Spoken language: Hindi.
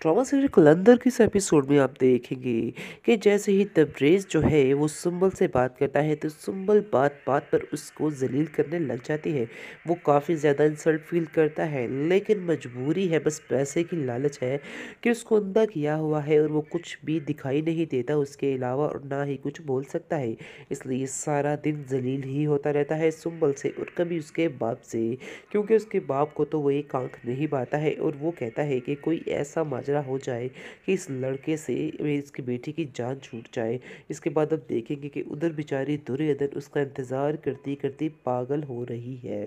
ट्रामा सीरियल कलंदर के इस एपिसोड में आप देखेंगे कि जैसे ही तब्रेज जो है वो सुम्बल से बात करता है तो सुम्बल बात बात पर उसको जलील करने लग जाती है वो काफ़ी ज़्यादा इंसल्ट फील करता है लेकिन मजबूरी है बस पैसे की लालच है कि उसको अंदा किया हुआ है और वो कुछ भी दिखाई नहीं देता उसके अलावा और ना ही कुछ बोल सकता है इसलिए सारा दिन जलील ही होता रहता है सुम्बल से और कभी उसके बाप से क्योंकि उसके बाप को तो वो एक आँख नहीं पाता है और वो कहता है कि कोई ऐसा मुआवजा हो जाए कि इस लड़के से इसकी बेटी की जान छूट जाए इसके बाद आप देखेंगे कि उधर बेचारी दुर्योधन उसका इंतज़ार करती करती पागल हो रही है